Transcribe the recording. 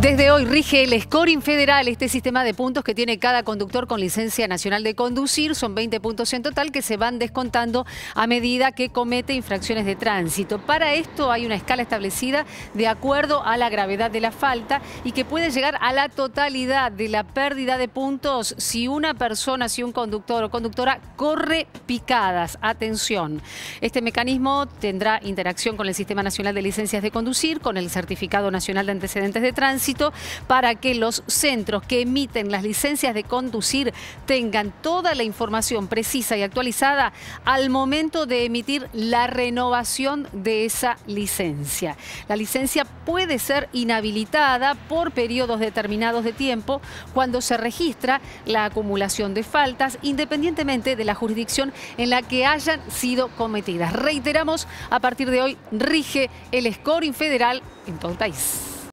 Desde hoy rige el scoring federal, este sistema de puntos que tiene cada conductor con licencia nacional de conducir. Son 20 puntos en total que se van descontando a medida que comete infracciones de tránsito. Para esto hay una escala establecida de acuerdo a la gravedad de la falta y que puede llegar a la totalidad de la pérdida de puntos si una persona, si un conductor o conductora corre picadas. Atención, este mecanismo tendrá interacción con el Sistema Nacional de Licencias de Conducir, con el Certificado Nacional de Antecedentes de Tránsito para que los centros que emiten las licencias de conducir tengan toda la información precisa y actualizada al momento de emitir la renovación de esa licencia. La licencia puede ser inhabilitada por periodos determinados de tiempo cuando se registra la acumulación de faltas independientemente de la jurisdicción en la que hayan sido cometidas. Reiteramos, a partir de hoy rige el scoring federal en todo el país.